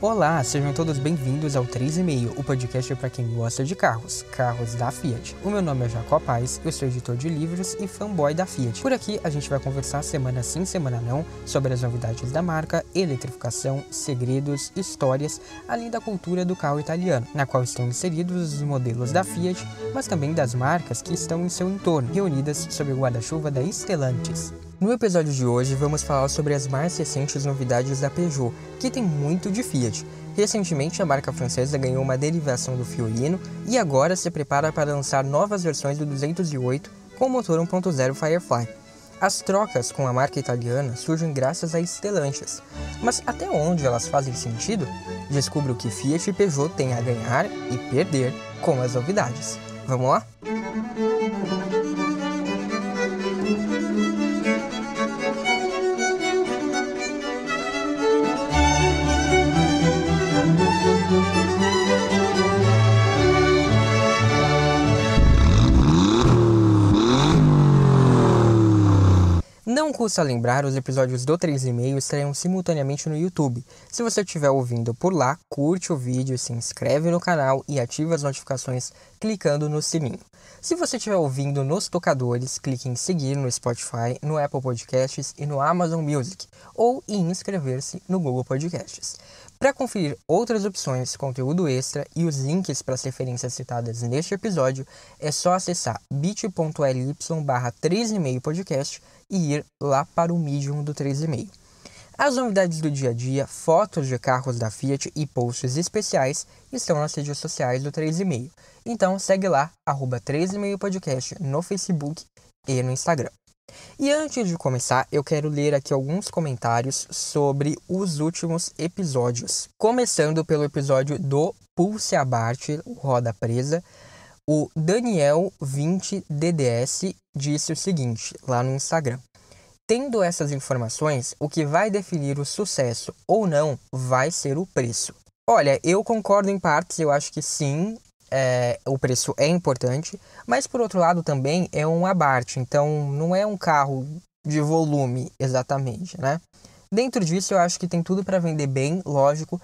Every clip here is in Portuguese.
Olá, sejam todos bem-vindos ao 3,5, o podcast para quem gosta de carros, carros da Fiat. O meu nome é Jacó Paz, eu sou editor de livros e fanboy da Fiat. Por aqui a gente vai conversar semana sim, semana não, sobre as novidades da marca, eletrificação, segredos, histórias, além da cultura do carro italiano, na qual estão inseridos os modelos da Fiat, mas também das marcas que estão em seu entorno, reunidas sob o guarda-chuva da Stellantis. No episódio de hoje vamos falar sobre as mais recentes novidades da Peugeot, que tem muito de Fiat. Recentemente a marca francesa ganhou uma derivação do Fiorino e agora se prepara para lançar novas versões do 208 com motor 1.0 Firefly. As trocas com a marca italiana surgem graças a Stellantis, mas até onde elas fazem sentido? Descubra o que Fiat e Peugeot têm a ganhar e perder com as novidades. Vamos lá? Não custa lembrar, os episódios do 3 e meio estreiam simultaneamente no YouTube. Se você estiver ouvindo por lá, curte o vídeo, se inscreve no canal e ativa as notificações clicando no sininho. Se você estiver ouvindo nos tocadores, clique em seguir no Spotify, no Apple Podcasts e no Amazon Music, ou em inscrever-se no Google Podcasts. Para conferir outras opções, conteúdo extra e os links para as referências citadas neste episódio, é só acessar bit.ly barra 3,5 podcast e ir lá para o medium do 3,5. As novidades do dia a dia, fotos de carros da Fiat e posts especiais estão nas redes sociais do 3,5. Então segue lá, arroba 3,5 podcast no Facebook e no Instagram. E antes de começar, eu quero ler aqui alguns comentários sobre os últimos episódios. Começando pelo episódio do Pulse Abate, Roda Presa, o Daniel20DDS disse o seguinte lá no Instagram: Tendo essas informações, o que vai definir o sucesso ou não vai ser o preço. Olha, eu concordo em partes, eu acho que sim, é, o preço é importante, mas por outro lado também é um abate, então não é um carro de volume exatamente, né? Dentro disso eu acho que tem tudo para vender bem, lógico,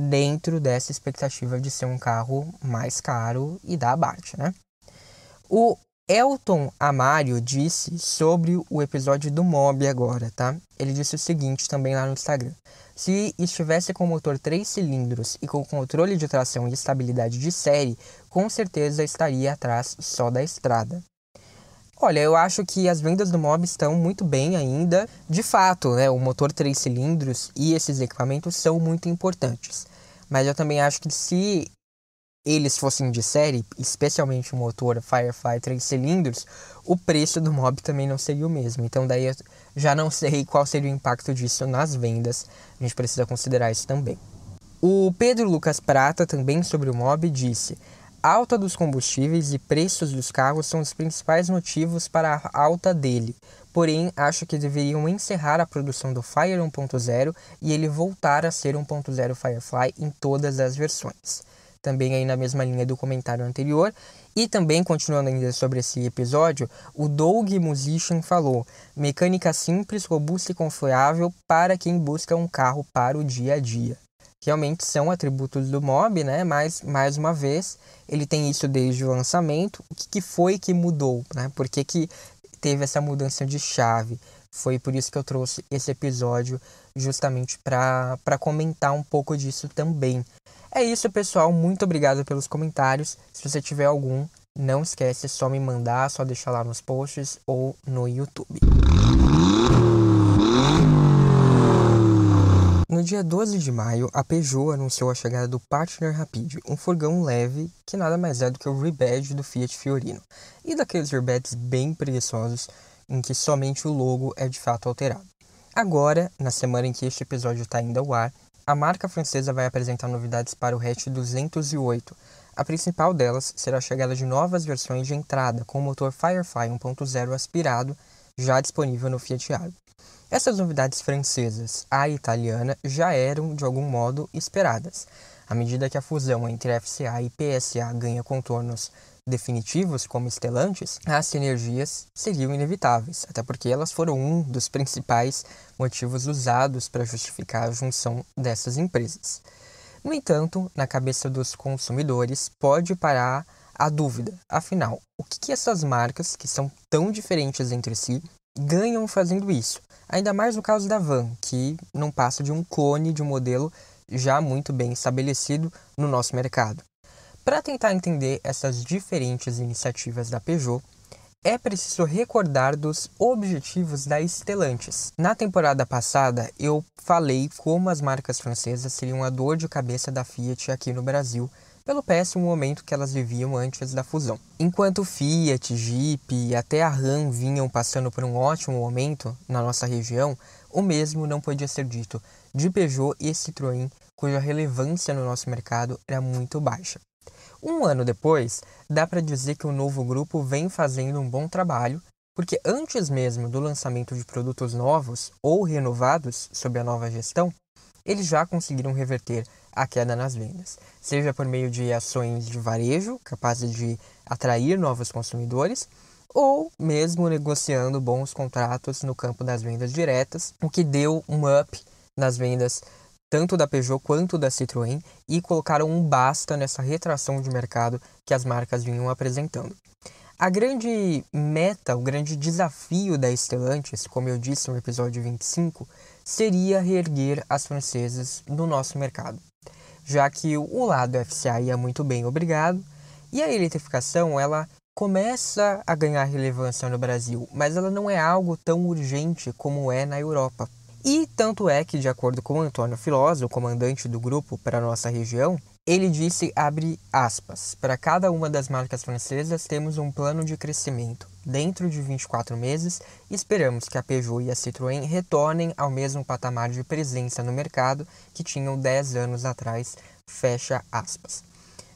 dentro dessa expectativa de ser um carro mais caro e da Abarth, né? O Elton Amário disse sobre o episódio do Mob agora, tá? Ele disse o seguinte também lá no Instagram. Se estivesse com motor 3 cilindros e com controle de tração e estabilidade de série, com certeza estaria atrás só da estrada. Olha, eu acho que as vendas do Mob estão muito bem ainda. De fato, né, o motor 3 cilindros e esses equipamentos são muito importantes. Mas eu também acho que se eles fossem de série, especialmente o motor Firefly 3 cilindros, o preço do Mob também não seria o mesmo. Então daí eu já não sei qual seria o impacto disso nas vendas. A gente precisa considerar isso também. O Pedro Lucas Prata, também sobre o Mob, disse: alta dos combustíveis e preços dos carros são os principais motivos para a alta dele. Porém, acho que deveriam encerrar a produção do Fire 1.0 e ele voltar a ser 1.0 Firefly em todas as versões. Também aí na mesma linha do comentário anterior. E também, continuando ainda sobre esse episódio, o Doug Musician falou: mecânica simples, robusta e confiável para quem busca um carro para o dia a dia realmente são atributos do mob, né? Mas, mais uma vez, ele tem isso desde o lançamento. O que, que foi que mudou, né? Por que, que teve essa mudança de chave? Foi por isso que eu trouxe esse episódio, justamente para comentar um pouco disso também. É isso, pessoal. Muito obrigado pelos comentários. Se você tiver algum, não esquece, é só me mandar, só deixar lá nos posts ou no YouTube. No dia 12 de maio, a Peugeot anunciou a chegada do Partner Rapid, um furgão leve que nada mais é do que o rebadge do Fiat Fiorino, e daqueles rebadges bem preguiçosos em que somente o logo é de fato alterado. Agora, na semana em que este episódio está ainda ao ar, a marca francesa vai apresentar novidades para o hatch 208. A principal delas será a chegada de novas versões de entrada com o motor Firefly 1.0 aspirado, já disponível no Fiat Argo. Essas novidades francesas à italiana já eram, de algum modo, esperadas. À medida que a fusão entre FCA e PSA ganha contornos definitivos como estelantes, as sinergias seriam inevitáveis, até porque elas foram um dos principais motivos usados para justificar a junção dessas empresas. No entanto, na cabeça dos consumidores pode parar a dúvida, afinal, o que, que essas marcas, que são tão diferentes entre si, ganham fazendo isso? Ainda mais no caso da van, que não passa de um clone de um modelo já muito bem estabelecido no nosso mercado. Para tentar entender essas diferentes iniciativas da Peugeot, é preciso recordar dos objetivos da Stellantis. Na temporada passada, eu falei como as marcas francesas seriam a dor de cabeça da Fiat aqui no Brasil pelo péssimo é momento que elas viviam antes da fusão. Enquanto Fiat, Jeep e até a Ram vinham passando por um ótimo momento na nossa região, o mesmo não podia ser dito de Peugeot e Citroën, cuja relevância no nosso mercado era muito baixa. Um ano depois, dá para dizer que o novo grupo vem fazendo um bom trabalho, porque antes mesmo do lançamento de produtos novos ou renovados sob a nova gestão, eles já conseguiram reverter a queda nas vendas, seja por meio de ações de varejo capazes de atrair novos consumidores, ou mesmo negociando bons contratos no campo das vendas diretas, o que deu um up nas vendas tanto da Peugeot quanto da Citroën e colocaram um basta nessa retração de mercado que as marcas vinham apresentando. A grande meta, o grande desafio da Stellantis, como eu disse no episódio 25, seria reerguer as francesas no nosso mercado já que o lado FCA ia muito bem, obrigado, e a eletrificação ela começa a ganhar relevância no Brasil, mas ela não é algo tão urgente como é na Europa. E tanto é que, de acordo com Antônio Filosa, comandante do grupo para a nossa região, ele disse, abre aspas, para cada uma das marcas francesas temos um plano de crescimento. Dentro de 24 meses, esperamos que a Peugeot e a Citroën retornem ao mesmo patamar de presença no mercado que tinham 10 anos atrás, fecha aspas.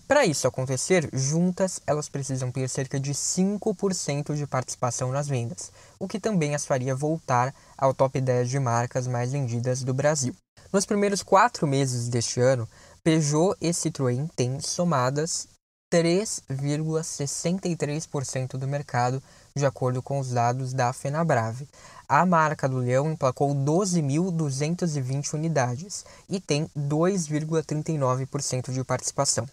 Para isso acontecer, juntas elas precisam ter cerca de 5% de participação nas vendas, o que também as faria voltar ao top 10 de marcas mais vendidas do Brasil. Nos primeiros quatro meses deste ano, Peugeot e Citroën têm somadas 3,63% do mercado, de acordo com os dados da Fenabrave. A marca do Leão emplacou 12.220 unidades e tem 2,39% de participação.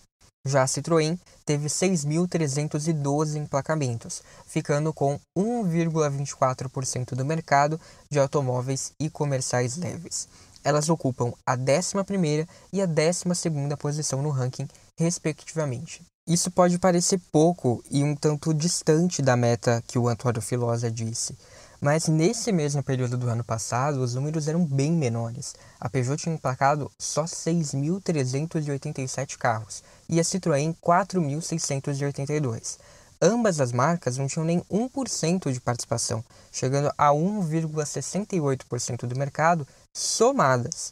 Já a Citroën teve 6.312 emplacamentos, ficando com 1,24% do mercado de automóveis e comerciais leves. Elas ocupam a 11ª e a 12ª posição no ranking, respectivamente. Isso pode parecer pouco e um tanto distante da meta que o Antônio Filosa disse, mas nesse mesmo período do ano passado, os números eram bem menores. A Peugeot tinha emplacado só 6.387 carros e a Citroën 4.682. Ambas as marcas não tinham nem 1% de participação, chegando a 1,68% do mercado somadas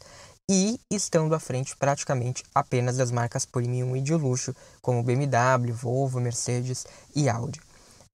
e estando à frente praticamente apenas das marcas premium e de luxo, como BMW, Volvo, Mercedes e Audi.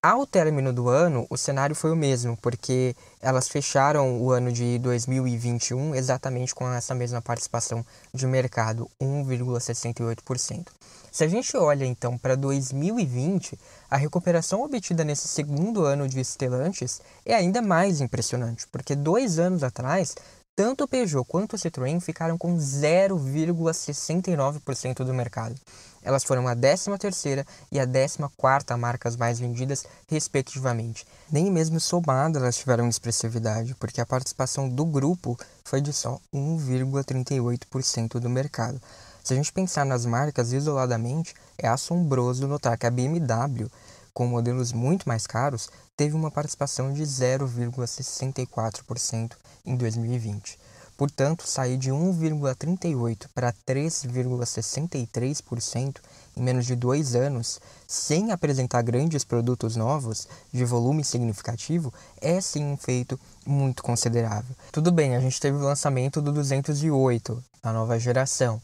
Ao término do ano, o cenário foi o mesmo, porque elas fecharam o ano de 2021 exatamente com essa mesma participação de mercado, 1,68%. Se a gente olha então para 2020, a recuperação obtida nesse segundo ano de Stellantis é ainda mais impressionante, porque dois anos atrás tanto o Peugeot quanto o Citroën ficaram com 0,69% do mercado. Elas foram a 13ª e a 14ª marcas mais vendidas, respectivamente. Nem mesmo somadas elas tiveram expressividade, porque a participação do grupo foi de só 1,38% do mercado. Se a gente pensar nas marcas isoladamente, é assombroso notar que a BMW com modelos muito mais caros, teve uma participação de 0,64% em 2020. Portanto, sair de 1,38% para 3,63% em menos de dois anos, sem apresentar grandes produtos novos de volume significativo, é sim um feito muito considerável. Tudo bem, a gente teve o lançamento do 208, a nova geração,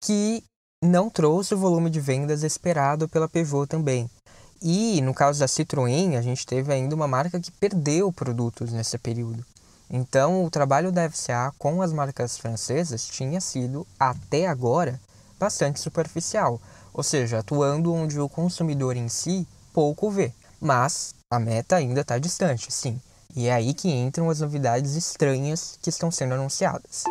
que não trouxe o volume de vendas esperado pela Peugeot também. E no caso da Citroën, a gente teve ainda uma marca que perdeu produtos nesse período. Então, o trabalho da FCA com as marcas francesas tinha sido, até agora, bastante superficial, ou seja, atuando onde o consumidor em si pouco vê. Mas a meta ainda está distante, sim, e é aí que entram as novidades estranhas que estão sendo anunciadas.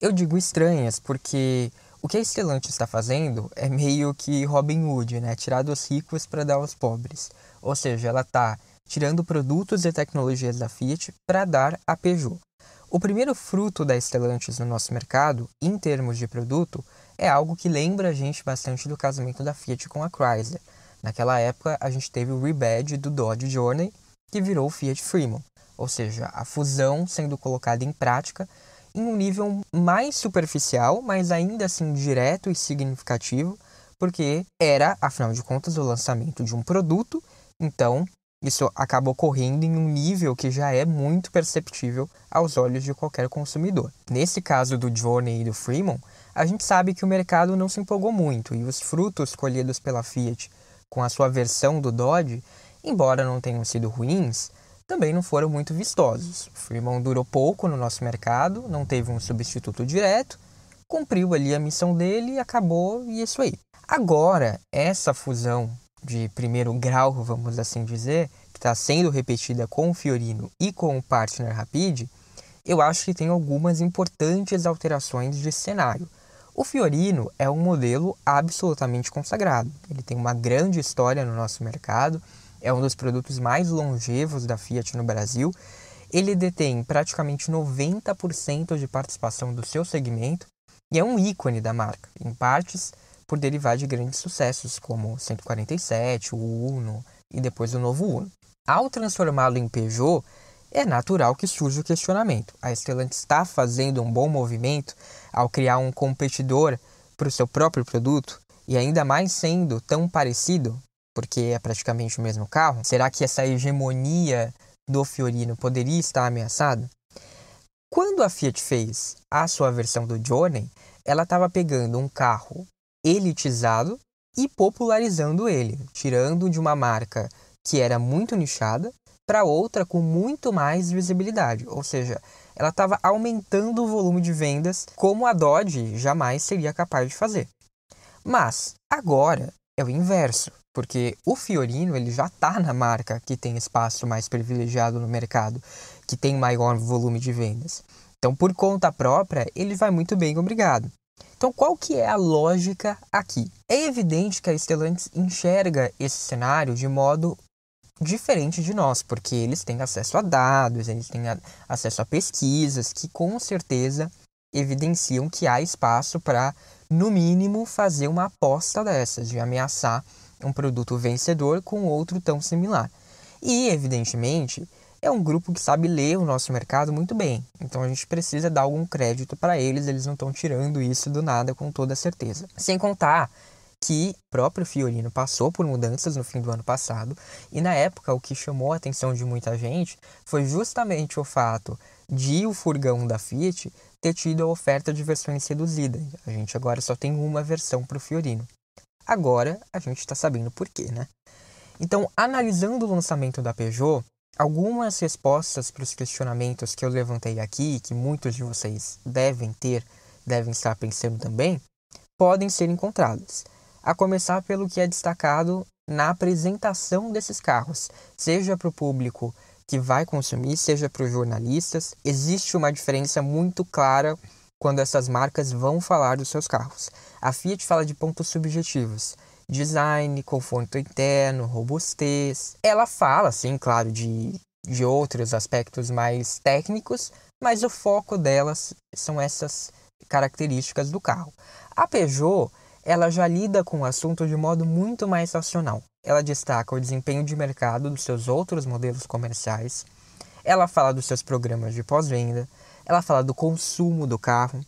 Eu digo estranhas porque o que a Estelante está fazendo é meio que Robin Hood, né? Tirar dos ricos para dar aos pobres. Ou seja, ela está tirando produtos e tecnologias da Fiat para dar à Peugeot. O primeiro fruto da Stellantis no nosso mercado, em termos de produto, é algo que lembra a gente bastante do casamento da Fiat com a Chrysler. Naquela época, a gente teve o rebadge do Dodge Journey, que virou o Fiat Fremont, ou seja, a fusão sendo colocada em prática em um nível mais superficial, mas ainda assim direto e significativo, porque era, afinal de contas, o lançamento de um produto, então isso acaba ocorrendo em um nível que já é muito perceptível aos olhos de qualquer consumidor. Nesse caso do Journey e do Freeman, a gente sabe que o mercado não se empolgou muito e os frutos colhidos pela Fiat com a sua versão do Dodge, embora não tenham sido ruins, também não foram muito vistosos. O firmão durou pouco no nosso mercado, não teve um substituto direto, cumpriu ali a missão dele e acabou, e é isso aí. Agora, essa fusão de primeiro grau, vamos assim dizer, que está sendo repetida com o Fiorino e com o Partner Rapid, eu acho que tem algumas importantes alterações de cenário. O Fiorino é um modelo absolutamente consagrado. Ele tem uma grande história no nosso mercado, é um dos produtos mais longevos da Fiat no Brasil. Ele detém praticamente 90% de participação do seu segmento e é um ícone da marca, em partes por derivar de grandes sucessos como o 147, o Uno e depois o novo Uno. Ao transformá-lo em Peugeot, é natural que surja o questionamento. A Stellantis está fazendo um bom movimento ao criar um competidor para o seu próprio produto e ainda mais sendo tão parecido? porque é praticamente o mesmo carro, será que essa hegemonia do Fiorino poderia estar ameaçada? Quando a Fiat fez a sua versão do Journey, ela estava pegando um carro elitizado e popularizando ele, tirando de uma marca que era muito nichada para outra com muito mais visibilidade, ou seja, ela estava aumentando o volume de vendas como a Dodge jamais seria capaz de fazer. Mas agora é o inverso porque o Fiorino ele já está na marca que tem espaço mais privilegiado no mercado, que tem maior volume de vendas. Então, por conta própria, ele vai muito bem, obrigado. Então, qual que é a lógica aqui? É evidente que a Stellantis enxerga esse cenário de modo diferente de nós, porque eles têm acesso a dados, eles têm a, acesso a pesquisas que com certeza evidenciam que há espaço para, no mínimo, fazer uma aposta dessas, de ameaçar um produto vencedor com outro tão similar. E, evidentemente, é um grupo que sabe ler o nosso mercado muito bem. Então a gente precisa dar algum crédito para eles, eles não estão tirando isso do nada com toda certeza. Sem contar que o próprio Fiorino passou por mudanças no fim do ano passado, e na época o que chamou a atenção de muita gente foi justamente o fato de o furgão da Fiat ter tido a oferta de versões reduzidas. A gente agora só tem uma versão para o Fiorino. Agora a gente está sabendo por quê, né? Então, analisando o lançamento da Peugeot, algumas respostas para os questionamentos que eu levantei aqui, que muitos de vocês devem ter, devem estar pensando também, podem ser encontradas. A começar pelo que é destacado na apresentação desses carros, seja para o público que vai consumir, seja para os jornalistas, existe uma diferença muito clara quando essas marcas vão falar dos seus carros. A Fiat fala de pontos subjetivos, design, conforto interno, robustez. Ela fala, sim, claro, de, de outros aspectos mais técnicos, mas o foco delas são essas características do carro. A Peugeot, ela já lida com o assunto de modo muito mais racional. Ela destaca o desempenho de mercado dos seus outros modelos comerciais, ela fala dos seus programas de pós-venda, ela fala do consumo do carro,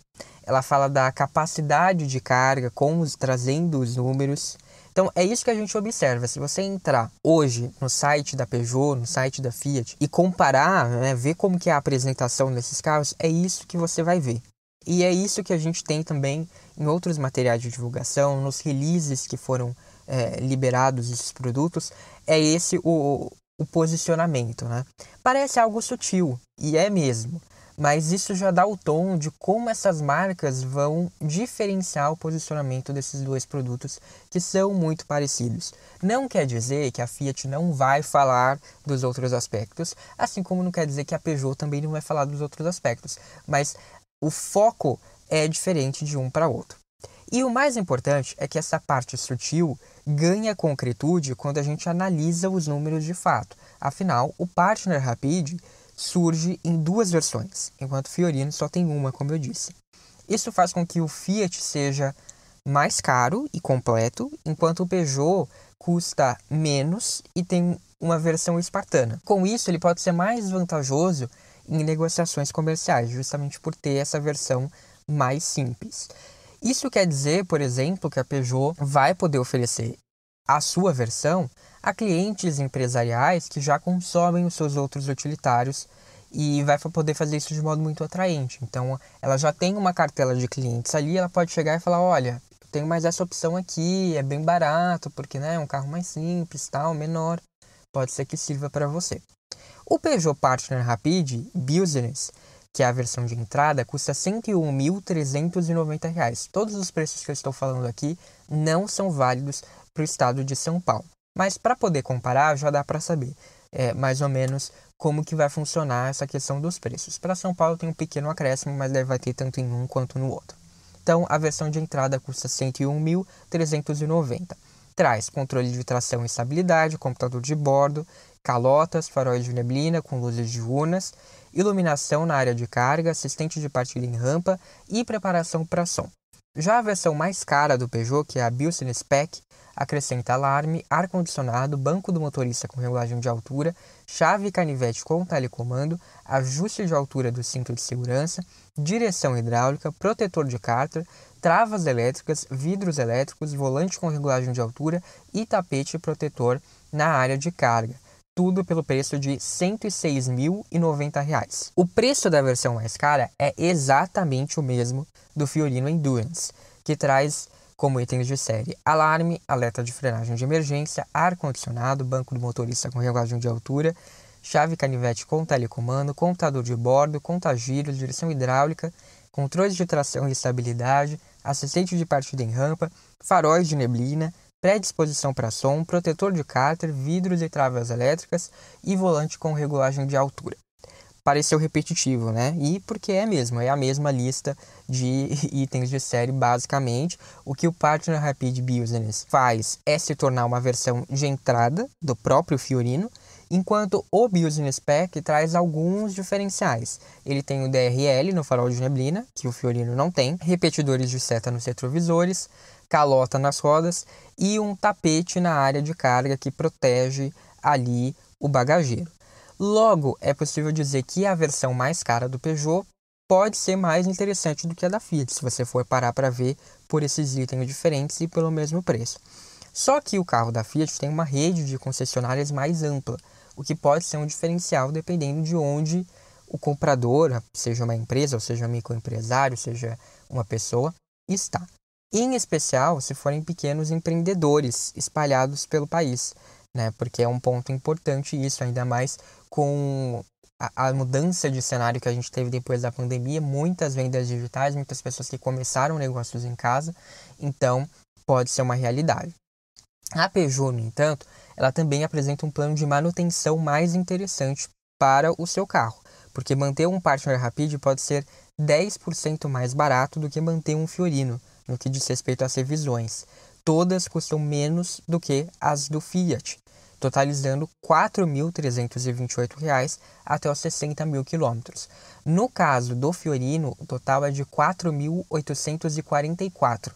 ela fala da capacidade de carga, como trazendo os números. Então é isso que a gente observa. Se você entrar hoje no site da Peugeot, no site da Fiat e comparar, né, ver como que é a apresentação desses carros, é isso que você vai ver. E é isso que a gente tem também em outros materiais de divulgação, nos releases que foram é, liberados esses produtos, é esse o, o posicionamento, né? Parece algo sutil, e é mesmo mas isso já dá o tom de como essas marcas vão diferenciar o posicionamento desses dois produtos que são muito parecidos. Não quer dizer que a Fiat não vai falar dos outros aspectos, assim como não quer dizer que a Peugeot também não vai falar dos outros aspectos, mas o foco é diferente de um para outro. E o mais importante é que essa parte sutil ganha concretude quando a gente analisa os números de fato. Afinal, o Partner Rapid surge em duas versões, enquanto Fiorino só tem uma, como eu disse. Isso faz com que o Fiat seja mais caro e completo, enquanto o Peugeot custa menos e tem uma versão espartana. Com isso, ele pode ser mais vantajoso em negociações comerciais, justamente por ter essa versão mais simples. Isso quer dizer, por exemplo, que a Peugeot vai poder oferecer a sua versão, a clientes empresariais que já consomem os seus outros utilitários e vai poder fazer isso de modo muito atraente. Então, ela já tem uma cartela de clientes ali, ela pode chegar e falar: olha, eu tenho mais essa opção aqui, é bem barato, porque né, é um carro mais simples, tal, menor, pode ser que sirva para você. O Peugeot Partner Rapid Business que é a versão de entrada, custa R$ 101.390. Todos os preços que eu estou falando aqui não são válidos para o estado de São Paulo. Mas para poder comparar, já dá para saber é, mais ou menos como que vai funcionar essa questão dos preços. Para São Paulo tem um pequeno acréscimo, mas deve ter tanto em um quanto no outro. Então, a versão de entrada custa R$ 101.390. Traz controle de tração e estabilidade, computador de bordo, calotas, faróis de neblina com luzes diurnas, iluminação na área de carga, assistente de partida em rampa e preparação para som. Já a versão mais cara do Peugeot, que é a Bilson Spec, acrescenta alarme, ar-condicionado, banco do motorista com regulagem de altura, chave e canivete com telecomando, ajuste de altura do cinto de segurança, direção hidráulica, protetor de cárter, travas elétricas, vidros elétricos, volante com regulagem de altura e tapete protetor na área de carga. Tudo pelo preço de R$ 106.090. O preço da versão mais cara é exatamente o mesmo do Fiorino Endurance, que traz como itens de série alarme, alerta de frenagem de emergência, ar-condicionado, banco do motorista com regulagem de altura, chave canivete com telecomando, contador de bordo, contagiro, direção hidráulica, controles de tração e estabilidade, assistente de partida em rampa, faróis de neblina, pré disposição para som, protetor de cárter, vidros e travas elétricas e volante com regulagem de altura pareceu repetitivo, né? E porque é mesmo, é a mesma lista de itens de série basicamente. O que o Partner Rapid Business faz é se tornar uma versão de entrada do próprio Fiorino, enquanto o Business Pack traz alguns diferenciais. Ele tem o DRL no farol de neblina, que o Fiorino não tem, repetidores de seta nos retrovisores, calota nas rodas e um tapete na área de carga que protege ali o bagageiro. Logo, é possível dizer que a versão mais cara do Peugeot pode ser mais interessante do que a da Fiat, se você for parar para ver por esses itens diferentes e pelo mesmo preço. Só que o carro da Fiat tem uma rede de concessionárias mais ampla, o que pode ser um diferencial dependendo de onde o comprador, seja uma empresa, ou seja um microempresário, seja uma pessoa, está. Em especial se forem pequenos empreendedores espalhados pelo país, né? Porque é um ponto importante isso, ainda mais com a, a, mudança de cenário que a gente teve depois da pandemia, muitas vendas digitais, muitas pessoas que começaram negócios em casa, então pode ser uma realidade. A Peugeot, no entanto, ela também apresenta um plano de manutenção mais interessante para o seu carro, porque manter um Partner Rapid pode ser 10% mais barato do que manter um Fiorino, no que diz respeito às revisões todas custam menos do que as do Fiat, totalizando R$ 4.328 até os 60 mil quilômetros. No caso do Fiorino, o total é de R$ 4.844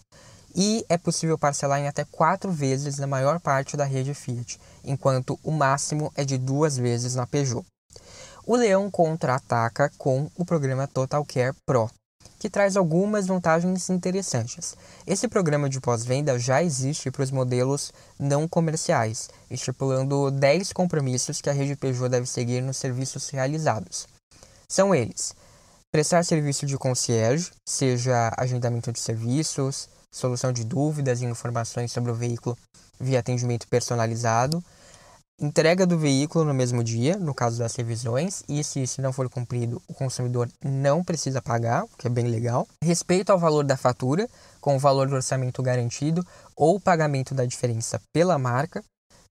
e é possível parcelar em até quatro vezes na maior parte da rede Fiat, enquanto o máximo é de duas vezes na Peugeot. O Leão contra-ataca com o programa Total Care Pro, que traz algumas vantagens interessantes. Esse programa de pós-venda já existe para os modelos não comerciais, estipulando 10 compromissos que a rede Peugeot deve seguir nos serviços realizados. São eles: prestar serviço de concierge, seja agendamento de serviços, solução de dúvidas e informações sobre o veículo via atendimento personalizado entrega do veículo no mesmo dia, no caso das revisões, e se isso não for cumprido, o consumidor não precisa pagar, o que é bem legal. Respeito ao valor da fatura, com o valor do orçamento garantido ou pagamento da diferença pela marca.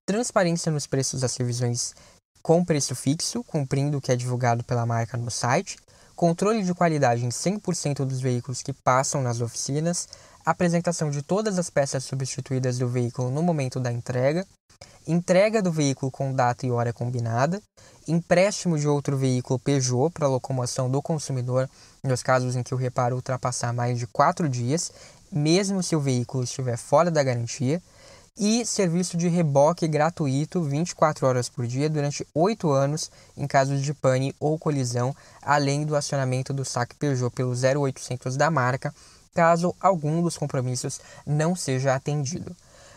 Transparência nos preços das revisões com preço fixo, cumprindo o que é divulgado pela marca no site. Controle de qualidade em 100% dos veículos que passam nas oficinas, apresentação de todas as peças substituídas do veículo no momento da entrega, entrega do veículo com data e hora combinada, empréstimo de outro veículo Peugeot para locomoção do consumidor nos casos em que o reparo ultrapassar mais de quatro dias, mesmo se o veículo estiver fora da garantia, e serviço de reboque gratuito 24 horas por dia durante 8 anos em casos de pane ou colisão, além do acionamento do saque Peugeot pelo 0800 da marca caso algum dos compromissos não seja atendido.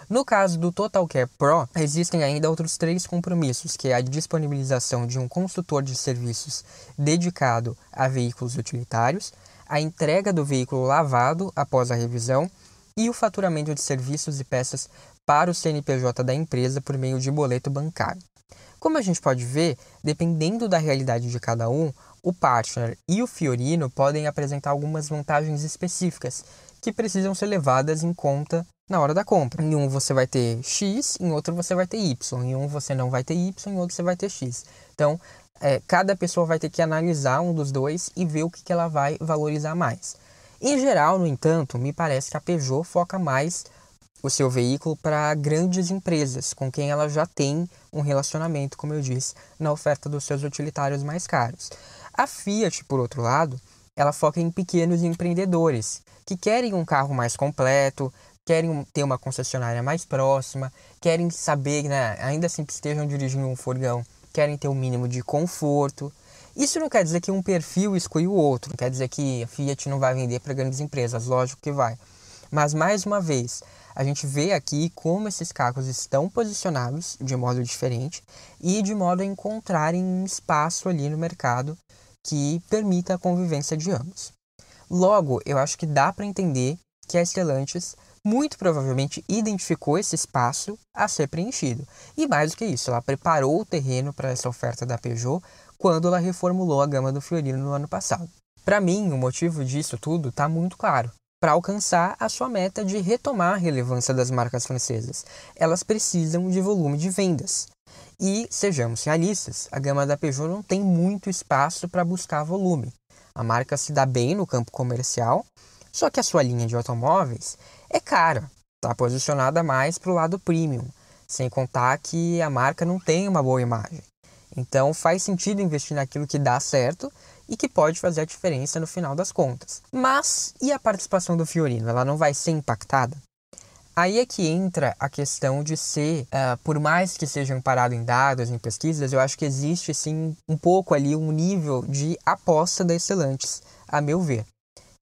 No caso do TotalCare Pro, existem ainda outros três compromissos, que é a disponibilização de um consultor de serviços dedicado a veículos utilitários, a entrega do veículo lavado após a revisão e o faturamento de serviços e peças para o CNPJ da empresa por meio de boleto bancário. Como a gente pode ver, dependendo da realidade de cada um, o Partner e o Fiorino podem apresentar algumas vantagens específicas que precisam ser levadas em conta na hora da compra. Em um você vai ter X, em outro você vai ter Y, em um você não vai ter Y, em outro você vai ter X. Então, é, cada pessoa vai ter que analisar um dos dois e ver o que, que ela vai valorizar mais. Em geral, no entanto, me parece que a Peugeot foca mais o seu veículo para grandes empresas, com quem ela já tem um relacionamento, como eu disse, na oferta dos seus utilitários mais caros. A Fiat, tipo, por outro lado, ela foca em pequenos empreendedores que querem um carro mais completo, querem ter uma concessionária mais próxima, querem saber, né, ainda assim que estejam dirigindo um furgão, querem ter o um mínimo de conforto. Isso não quer dizer que um perfil exclui o outro, não quer dizer que a Fiat não vai vender para grandes empresas, lógico que vai. Mas mais uma vez, a gente vê aqui como esses carros estão posicionados de modo diferente e de modo a encontrarem um espaço ali no mercado que permita a convivência de ambos. Logo, eu acho que dá para entender que a Stellantis muito provavelmente identificou esse espaço a ser preenchido. E mais do que isso, ela preparou o terreno para essa oferta da Peugeot quando ela reformulou a gama do Fiorino no ano passado. Para mim, o motivo disso tudo está muito claro para alcançar a sua meta de retomar a relevância das marcas francesas. Elas precisam de volume de vendas. E, sejamos realistas, a gama da Peugeot não tem muito espaço para buscar volume. A marca se dá bem no campo comercial, só que a sua linha de automóveis é cara, está posicionada mais para o lado premium, sem contar que a marca não tem uma boa imagem. Então faz sentido investir naquilo que dá certo e que pode fazer a diferença no final das contas. Mas e a participação do Fiorino? Ela não vai ser impactada? Aí é que entra a questão de ser, uh, por mais que seja amparado em dados, em pesquisas, eu acho que existe sim um pouco ali um nível de aposta da Excelantes, a meu ver.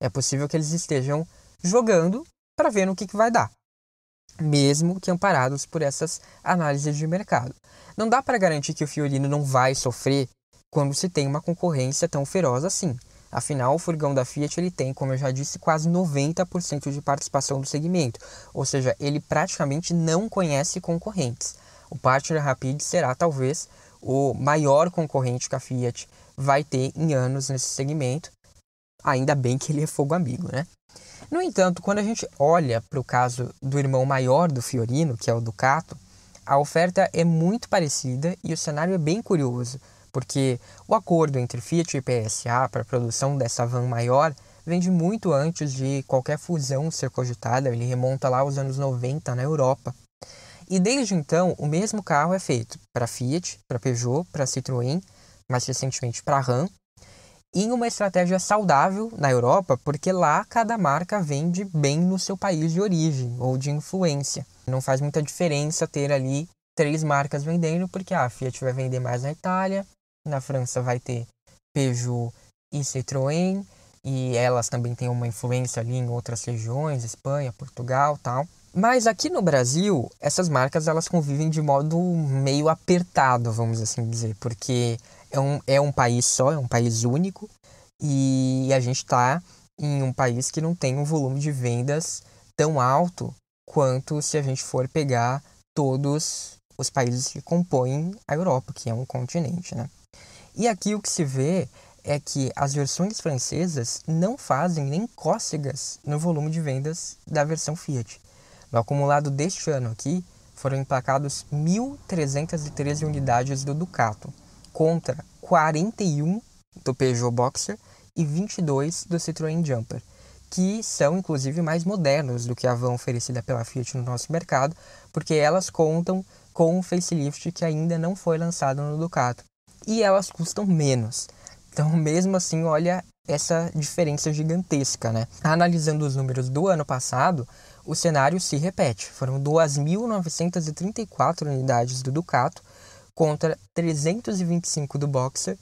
É possível que eles estejam jogando para ver no que, que vai dar, mesmo que amparados por essas análises de mercado. Não dá para garantir que o Fiorino não vai sofrer quando se tem uma concorrência tão feroz assim. Afinal, o furgão da Fiat ele tem, como eu já disse, quase 90% de participação do segmento, ou seja, ele praticamente não conhece concorrentes. O Partner Rapid será talvez o maior concorrente que a Fiat vai ter em anos nesse segmento. Ainda bem que ele é fogo amigo, né? No entanto, quando a gente olha para o caso do irmão maior do Fiorino, que é o Ducato, a oferta é muito parecida e o cenário é bem curioso porque o acordo entre Fiat e PSA para a produção dessa van maior vem de muito antes de qualquer fusão ser cogitada, ele remonta lá aos anos 90 na Europa. E desde então, o mesmo carro é feito para Fiat, para Peugeot, para Citroën, mais recentemente para Ram, em uma estratégia saudável na Europa, porque lá cada marca vende bem no seu país de origem ou de influência. Não faz muita diferença ter ali três marcas vendendo, porque ah, a Fiat vai vender mais na Itália, na França vai ter Peugeot e Citroën, e elas também têm uma influência ali em outras regiões, Espanha, Portugal, tal. Mas aqui no Brasil, essas marcas elas convivem de modo meio apertado, vamos assim dizer, porque é um, é um país só, é um país único, e a gente está em um país que não tem um volume de vendas tão alto quanto se a gente for pegar todos os países que compõem a Europa, que é um continente, né? E aqui o que se vê é que as versões francesas não fazem nem cócegas no volume de vendas da versão Fiat. No acumulado deste ano aqui, foram emplacados 1.313 unidades do Ducato, contra 41 do Peugeot Boxer e 22 do Citroën Jumper, que são inclusive mais modernos do que a van oferecida pela Fiat no nosso mercado, porque elas contam com um facelift que ainda não foi lançado no Ducato e elas custam menos. Então, mesmo assim, olha essa diferença gigantesca, né? Analisando os números do ano passado, o cenário se repete. Foram 2.934 unidades do Ducato contra 325 do Boxer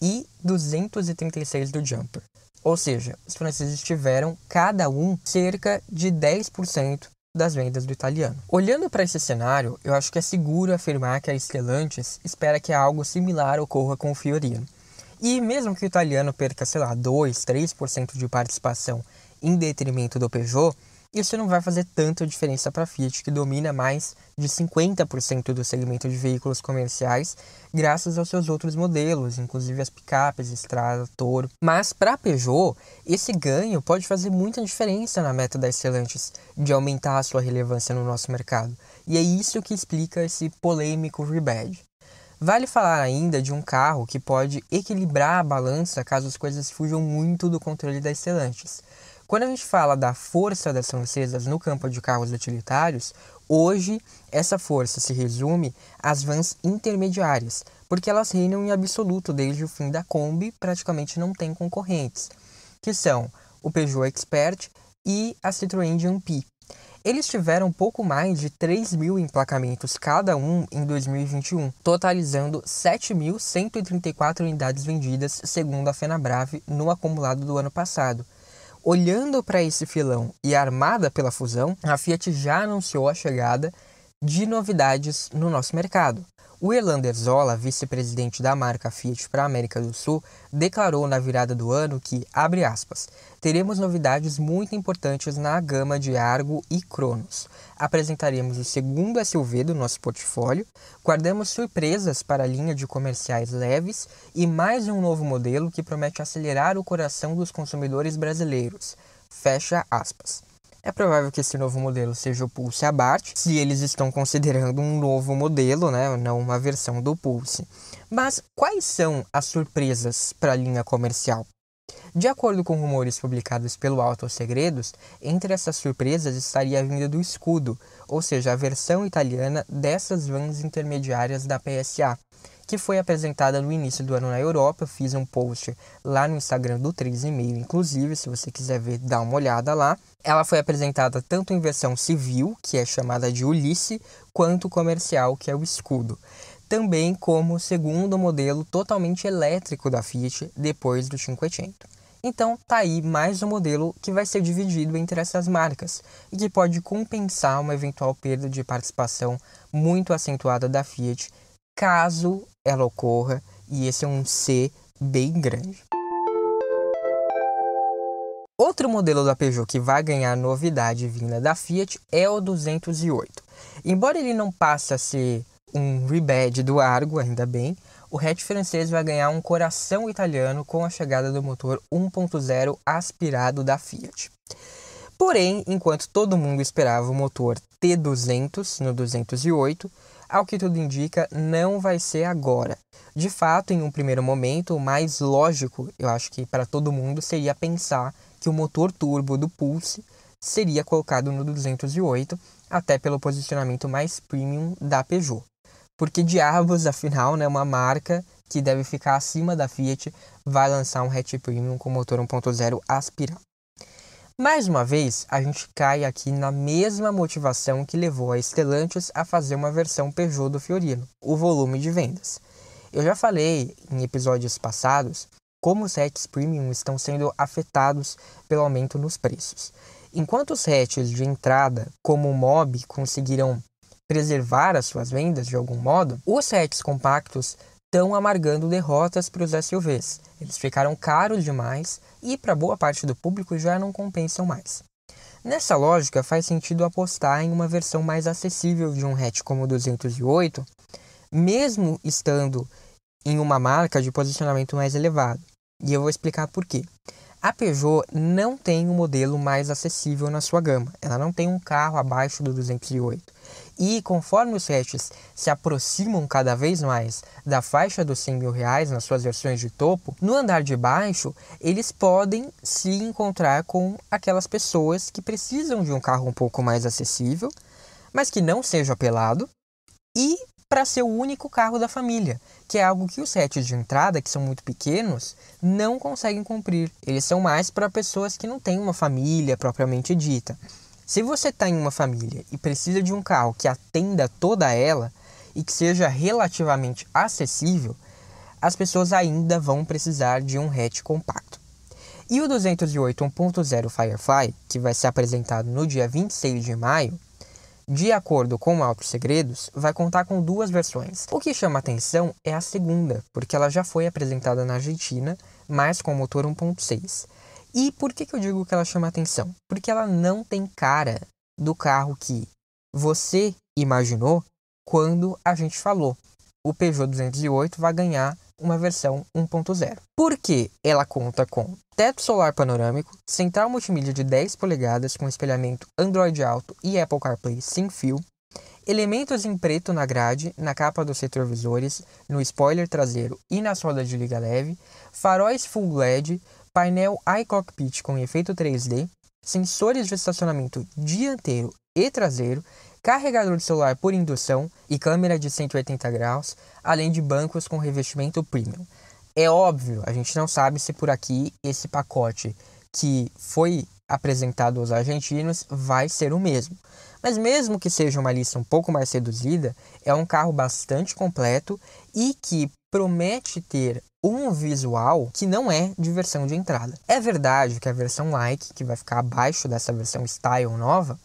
e 236 do Jumper. Ou seja, os franceses tiveram cada um cerca de 10% das vendas do italiano. Olhando para esse cenário, eu acho que é seguro afirmar que a Stellantis espera que algo similar ocorra com o Fiorino. E mesmo que o italiano perca, sei lá, 2, 3% de participação em detrimento do Peugeot, isso não vai fazer tanta diferença para a Fiat, que domina mais de 50% do segmento de veículos comerciais, graças aos seus outros modelos, inclusive as picapes, Estrada, Toro. Mas para a Peugeot, esse ganho pode fazer muita diferença na meta da Stellantis de aumentar a sua relevância no nosso mercado. E é isso que explica esse polêmico rebad. Vale falar ainda de um carro que pode equilibrar a balança caso as coisas fujam muito do controle das Stellantis. Quando a gente fala da força das francesas no campo de carros utilitários, hoje essa força se resume às vans intermediárias, porque elas reinam em absoluto desde o fim da Kombi, praticamente não tem concorrentes, que são o Peugeot Expert e a Citroën Jumpy. Eles tiveram pouco mais de 3 mil emplacamentos cada um em 2021, totalizando 7.134 unidades vendidas, segundo a Fenabrave, no acumulado do ano passado. Olhando para esse filão e armada pela fusão, a Fiat já anunciou a chegada de novidades no nosso mercado. O Erlander Zola, vice-presidente da marca Fiat para a América do Sul, declarou na virada do ano que, abre aspas, teremos novidades muito importantes na gama de Argo e Cronos. Apresentaremos o segundo SUV do nosso portfólio, guardamos surpresas para a linha de comerciais leves e mais um novo modelo que promete acelerar o coração dos consumidores brasileiros. Fecha aspas. É provável que esse novo modelo seja o Pulse Abarth, se eles estão considerando um novo modelo, né, não uma versão do Pulse. Mas quais são as surpresas para a linha comercial? De acordo com rumores publicados pelo Alto Segredos, entre essas surpresas estaria a vinda do Escudo, ou seja, a versão italiana dessas vans intermediárias da PSA, que foi apresentada no início do ano na Europa. Eu fiz um post lá no Instagram do 3,5, inclusive, se você quiser ver, dá uma olhada lá. Ela foi apresentada tanto em versão civil, que é chamada de Ulisse, quanto comercial, que é o Escudo também como o segundo modelo totalmente elétrico da Fiat depois do 500. Então, tá aí mais um modelo que vai ser dividido entre essas marcas e que pode compensar uma eventual perda de participação muito acentuada da Fiat, caso ela ocorra, e esse é um C bem grande. Outro modelo da Peugeot que vai ganhar novidade vinda da Fiat é o 208. Embora ele não passe a ser um rebad do Argo, ainda bem, o hatch francês vai ganhar um coração italiano com a chegada do motor 1.0 aspirado da Fiat. Porém, enquanto todo mundo esperava o motor T200 no 208, ao que tudo indica, não vai ser agora. De fato, em um primeiro momento, o mais lógico, eu acho que para todo mundo, seria pensar que o motor turbo do Pulse seria colocado no 208, até pelo posicionamento mais premium da Peugeot. Porque diabos, afinal, né, uma marca que deve ficar acima da Fiat vai lançar um hatch premium com motor 1.0 aspirado Mais uma vez, a gente cai aqui na mesma motivação que levou a Stellantis a fazer uma versão Peugeot do Fiorino, o volume de vendas. Eu já falei em episódios passados como os hatches premium estão sendo afetados pelo aumento nos preços. Enquanto os hatches de entrada, como o Mob, conseguiram preservar as suas vendas de algum modo, os sets compactos estão amargando derrotas para os SUVs. Eles ficaram caros demais e, para boa parte do público, já não compensam mais. Nessa lógica, faz sentido apostar em uma versão mais acessível de um hatch como o 208, mesmo estando em uma marca de posicionamento mais elevado. E eu vou explicar por quê. A Peugeot não tem um modelo mais acessível na sua gama. Ela não tem um carro abaixo do 208. E conforme os hatches se aproximam cada vez mais da faixa dos 100 mil reais nas suas versões de topo, no andar de baixo eles podem se encontrar com aquelas pessoas que precisam de um carro um pouco mais acessível, mas que não seja apelado, e para ser o único carro da família, que é algo que os hatches de entrada, que são muito pequenos, não conseguem cumprir. Eles são mais para pessoas que não têm uma família propriamente dita. Se você está em uma família e precisa de um carro que atenda toda ela e que seja relativamente acessível, as pessoas ainda vão precisar de um hatch compacto. E o 208 1.0 Firefly, que vai ser apresentado no dia 26 de maio, de acordo com Altos Segredos, vai contar com duas versões. O que chama atenção é a segunda, porque ela já foi apresentada na Argentina, mas com motor 1.6. E por que, que eu digo que ela chama atenção? Porque ela não tem cara do carro que você imaginou quando a gente falou o Peugeot 208 vai ganhar uma versão 1.0. Porque ela conta com teto solar panorâmico, central multimídia de 10 polegadas com espelhamento Android Auto e Apple CarPlay sem fio, elementos em preto na grade, na capa dos retrovisores, no spoiler traseiro e nas rodas de liga leve, faróis full LED, painel iCockpit com efeito 3D, sensores de estacionamento dianteiro e traseiro, carregador de celular por indução e câmera de 180 graus, além de bancos com revestimento premium. É óbvio, a gente não sabe se por aqui esse pacote que foi apresentado aos argentinos vai ser o mesmo. Mas mesmo que seja uma lista um pouco mais reduzida, é um carro bastante completo e que promete ter um visual que não é de versão de entrada. É verdade que a versão like, que vai ficar abaixo dessa versão style nova,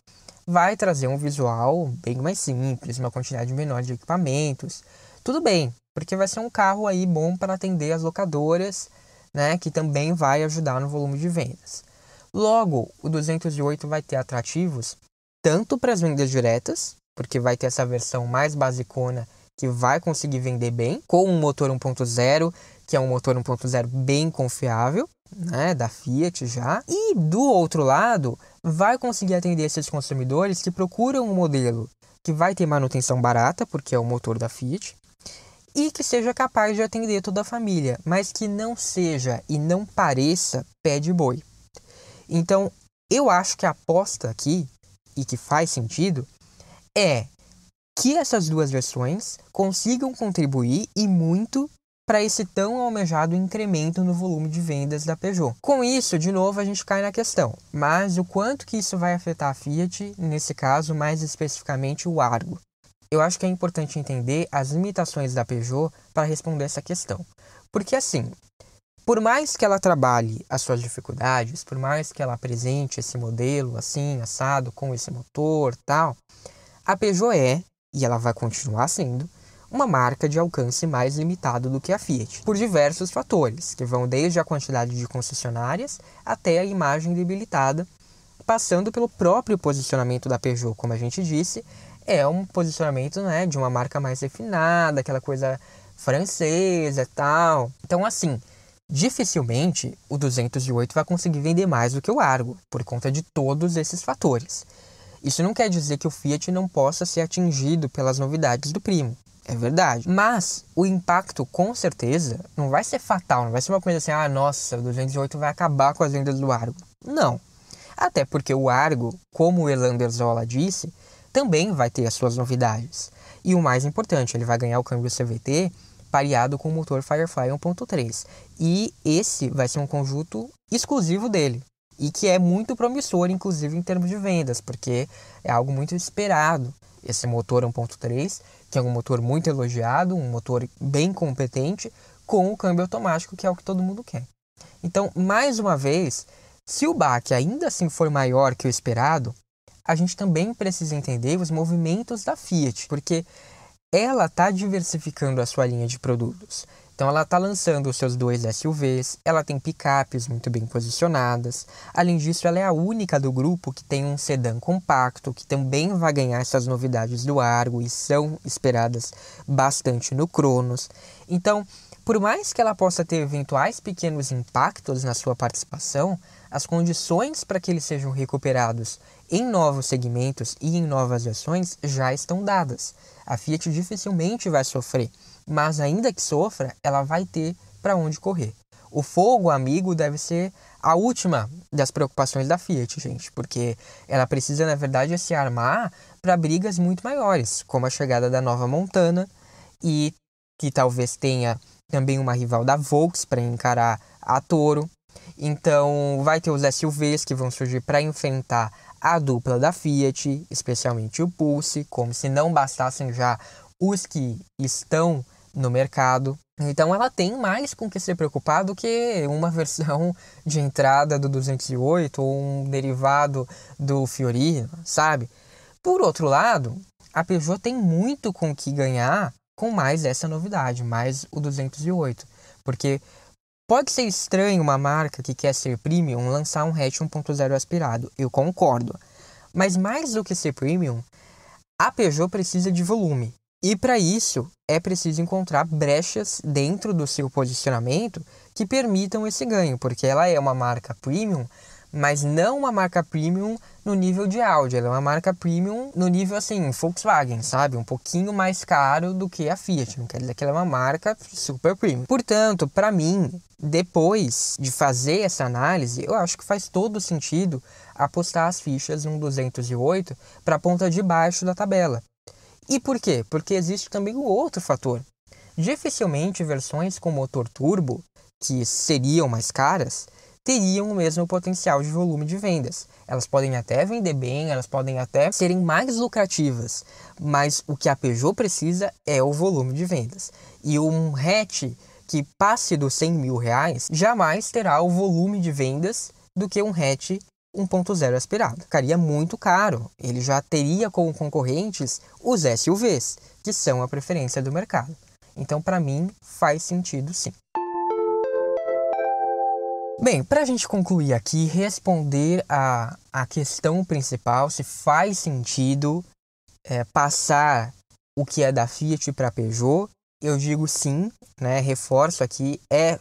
vai trazer um visual bem mais simples, uma quantidade menor de equipamentos. Tudo bem, porque vai ser um carro aí bom para atender as locadoras, né, que também vai ajudar no volume de vendas. Logo, o 208 vai ter atrativos tanto para as vendas diretas, porque vai ter essa versão mais basicona que vai conseguir vender bem com um motor 1.0, que é um motor 1.0 bem confiável, né, da Fiat já. E do outro lado, vai conseguir atender esses consumidores que procuram um modelo que vai ter manutenção barata, porque é o motor da Fiat, e que seja capaz de atender toda a família, mas que não seja e não pareça pé de boi. Então, eu acho que a aposta aqui, e que faz sentido, é que essas duas versões consigam contribuir e muito para esse tão almejado incremento no volume de vendas da Peugeot. Com isso, de novo, a gente cai na questão, mas o quanto que isso vai afetar a Fiat, nesse caso, mais especificamente o Argo? Eu acho que é importante entender as limitações da Peugeot para responder essa questão. Porque assim, por mais que ela trabalhe as suas dificuldades, por mais que ela apresente esse modelo assim, assado, com esse motor, tal, a Peugeot é e ela vai continuar sendo, uma marca de alcance mais limitado do que a Fiat, por diversos fatores, que vão desde a quantidade de concessionárias até a imagem debilitada, passando pelo próprio posicionamento da Peugeot, como a gente disse, é um posicionamento né, de uma marca mais refinada, aquela coisa francesa e tal. Então, assim, dificilmente o 208 vai conseguir vender mais do que o Argo, por conta de todos esses fatores. Isso não quer dizer que o Fiat não possa ser atingido pelas novidades do primo. É verdade. Mas o impacto, com certeza, não vai ser fatal. Não vai ser uma coisa assim, ah, nossa, o 208 vai acabar com as vendas do Argo. Não. Até porque o Argo, como o Elander Zola disse, também vai ter as suas novidades. E o mais importante, ele vai ganhar o câmbio CVT pareado com o motor Firefly 1.3. E esse vai ser um conjunto exclusivo dele e que é muito promissor, inclusive em termos de vendas, porque é algo muito esperado. Esse motor 1.3, que é um motor muito elogiado, um motor bem competente, com o câmbio automático, que é o que todo mundo quer. Então, mais uma vez, se o baque ainda assim for maior que o esperado, a gente também precisa entender os movimentos da Fiat, porque ela está diversificando a sua linha de produtos. Então ela está lançando os seus dois SUVs, ela tem picapes muito bem posicionadas. Além disso, ela é a única do grupo que tem um sedã compacto, que também vai ganhar essas novidades do Argo e são esperadas bastante no Cronos. Então, por mais que ela possa ter eventuais pequenos impactos na sua participação, as condições para que eles sejam recuperados em novos segmentos e em novas versões já estão dadas. A Fiat dificilmente vai sofrer mas ainda que sofra, ela vai ter para onde correr. O fogo amigo deve ser a última das preocupações da Fiat, gente, porque ela precisa, na verdade, se armar para brigas muito maiores, como a chegada da nova Montana e que talvez tenha também uma rival da Volks para encarar a Toro. Então, vai ter os SUVs que vão surgir para enfrentar a dupla da Fiat, especialmente o Pulse, como se não bastassem já os que estão no mercado. Então ela tem mais com que se preocupar do que uma versão de entrada do 208 ou um derivado do Fiorino, sabe? Por outro lado, a Peugeot tem muito com que ganhar com mais essa novidade, mais o 208, porque pode ser estranho uma marca que quer ser premium lançar um hatch 1.0 aspirado, eu concordo. Mas mais do que ser premium, a Peugeot precisa de volume. E para isso é preciso encontrar brechas dentro do seu posicionamento que permitam esse ganho, porque ela é uma marca premium, mas não uma marca premium no nível de Audi, ela é uma marca premium no nível assim, Volkswagen, sabe? Um pouquinho mais caro do que a Fiat, não quer dizer que ela é uma marca super premium. Portanto, para mim, depois de fazer essa análise, eu acho que faz todo sentido apostar as fichas em 208 para a ponta de baixo da tabela. E por quê? Porque existe também o outro fator. Dificilmente versões com motor turbo, que seriam mais caras, teriam o mesmo potencial de volume de vendas. Elas podem até vender bem, elas podem até serem mais lucrativas, mas o que a Peugeot precisa é o volume de vendas. E um hatch que passe dos 100 mil reais jamais terá o volume de vendas do que um hatch 1.0 aspirado. É Ficaria muito caro. Ele já teria como concorrentes os SUVs, que são a preferência do mercado. Então, para mim, faz sentido sim. Bem, para a gente concluir aqui, responder a, a questão principal, se faz sentido é, passar o que é da Fiat para Peugeot, eu digo sim, né? reforço aqui, é,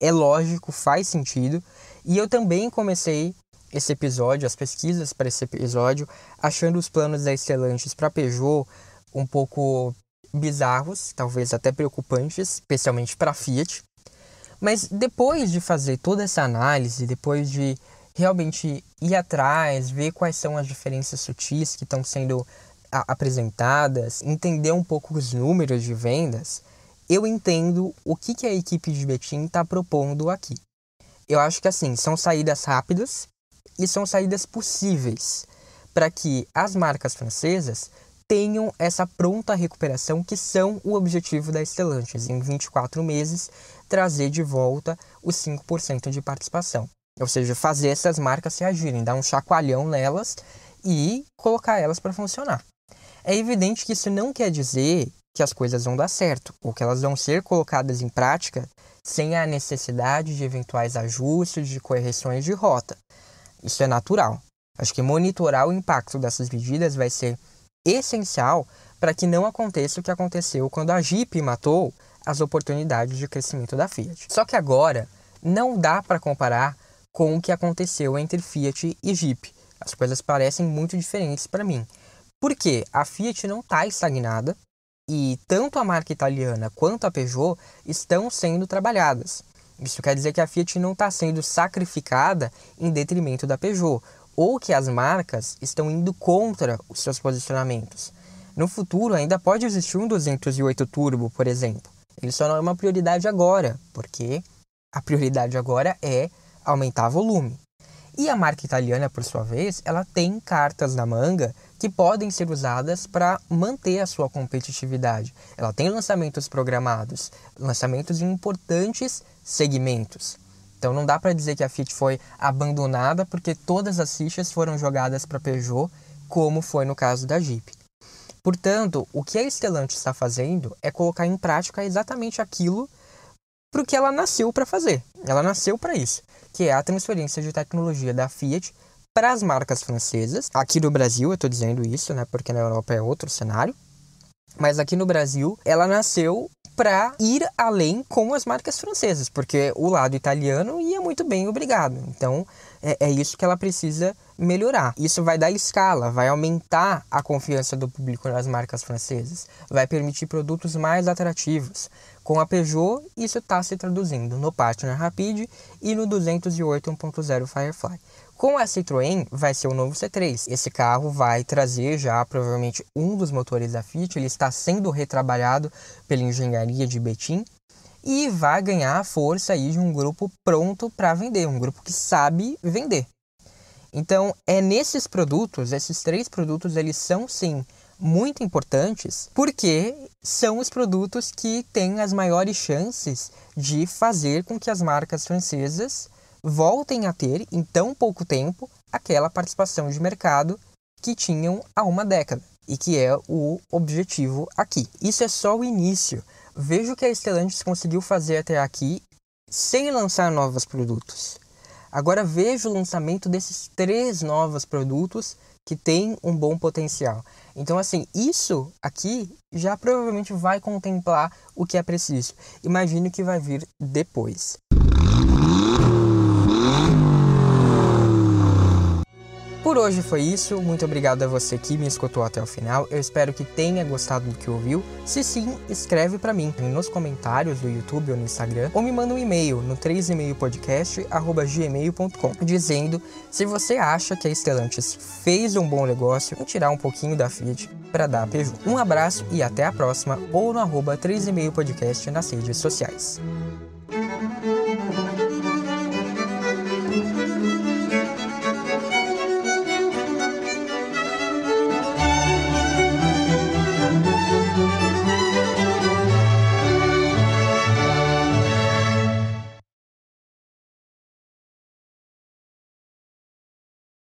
é lógico, faz sentido. E eu também comecei esse episódio, as pesquisas para esse episódio, achando os planos da Stellantis para Peugeot um pouco bizarros, talvez até preocupantes, especialmente para a Fiat. Mas depois de fazer toda essa análise, depois de realmente ir atrás, ver quais são as diferenças sutis que estão sendo apresentadas, entender um pouco os números de vendas, eu entendo o que, que a equipe de Betim está propondo aqui. Eu acho que assim, são saídas rápidas, e são saídas possíveis para que as marcas francesas tenham essa pronta recuperação que são o objetivo da Stellantis em 24 meses trazer de volta os 5% de participação. Ou seja, fazer essas marcas se agirem, dar um chacoalhão nelas e colocar elas para funcionar. É evidente que isso não quer dizer que as coisas vão dar certo ou que elas vão ser colocadas em prática sem a necessidade de eventuais ajustes, de correções de rota. Isso é natural. Acho que monitorar o impacto dessas medidas vai ser essencial para que não aconteça o que aconteceu quando a Jeep matou as oportunidades de crescimento da Fiat. Só que agora não dá para comparar com o que aconteceu entre Fiat e Jeep. As coisas parecem muito diferentes para mim. Porque a Fiat não está estagnada e tanto a marca italiana quanto a Peugeot estão sendo trabalhadas. Isso quer dizer que a Fiat não está sendo sacrificada em detrimento da Peugeot, ou que as marcas estão indo contra os seus posicionamentos. No futuro ainda pode existir um 208 Turbo, por exemplo. Ele só não é uma prioridade agora, porque a prioridade agora é aumentar volume. E a marca italiana, por sua vez, ela tem cartas na manga que podem ser usadas para manter a sua competitividade. Ela tem lançamentos programados, lançamentos em importantes segmentos. Então não dá para dizer que a Fiat foi abandonada porque todas as fichas foram jogadas para Peugeot, como foi no caso da Jeep. Portanto, o que a Stellantis está fazendo é colocar em prática exatamente aquilo para o que ela nasceu para fazer. Ela nasceu para isso, que é a transferência de tecnologia da Fiat para as marcas francesas. Aqui no Brasil, eu estou dizendo isso, né? Porque na Europa é outro cenário. Mas aqui no Brasil, ela nasceu para ir além com as marcas francesas, porque o lado italiano ia muito bem, obrigado. Então, é, é, isso que ela precisa melhorar. Isso vai dar escala, vai aumentar a confiança do público nas marcas francesas, vai permitir produtos mais atrativos. Com a Peugeot, isso está se traduzindo no Partner Rapid e no 208 1.0 Firefly. Com a Citroën vai ser o novo C3. Esse carro vai trazer já provavelmente um dos motores da Fiat, ele está sendo retrabalhado pela engenharia de Betim e vai ganhar a força aí de um grupo pronto para vender, um grupo que sabe vender. Então, é nesses produtos, esses três produtos, eles são sim muito importantes, porque são os produtos que têm as maiores chances de fazer com que as marcas francesas voltem a ter, em tão pouco tempo, aquela participação de mercado que tinham há uma década e que é o objetivo aqui. Isso é só o início. Veja o que a Stellantis conseguiu fazer até aqui sem lançar novos produtos. Agora veja o lançamento desses três novos produtos que têm um bom potencial. Então, assim, isso aqui já provavelmente vai contemplar o que é preciso. Imagino que vai vir depois. Por hoje foi isso, muito obrigado a você que me escutou até o final. Eu espero que tenha gostado do que ouviu. Se sim, escreve para mim nos comentários do YouTube ou no Instagram, ou me manda um e-mail no 3emailpodcast@gmail.com dizendo se você acha que a Stellantis fez um bom negócio em tirar um pouquinho da Fiat para dar a Peugeot. Um abraço e até a próxima ou no arroba 3,5 podcast nas redes sociais.